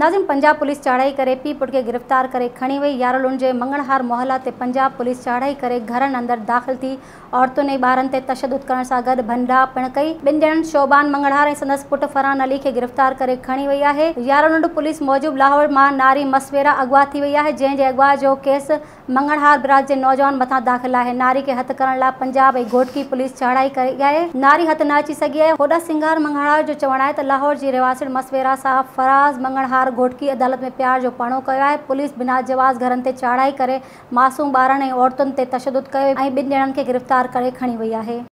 Nazim Punjab police चढ़ाई કરે P put के गिरफ़्तार करे खणी वही यारल उन मंगणहार मोहल्ला ते पंजाब पुलिस चढ़ाई करे घर अंदर दाख़िल थी औरतों ने ॿारनि ते तशद करण सां गॾु भंडा पिण कई बिन ॼणनि शोबान मंगणहार ए संदसि पुट फरहान अली के गिरफ़्तार करे वही वई आहे यारलुंड पुलिस मौजूद लाहौर मां नारी मसवेरा अॻुवा थी वई आहे जंहिंजे अॻुवा जो केस मंगणहार बिराज जे नौजवान मथां दाख़िल है नारी के हथु करण ला पंजाब ऐं घोटकी पुलिस चढ़ाई कई आहे नारी हथु न अची सघी आहे होॾा सिंगार मंगणहार जो चवणु है त लाहौर जी रिवासिड़ मसवेरा सां फराज़ मंगणहार बार घोट अदालत में प्यार जो पणो किया पुलिस बिना जवाब घर से चढ़ाई कर मासूम बारों औरतुन तशद कर के गिरफ्तार करी वही है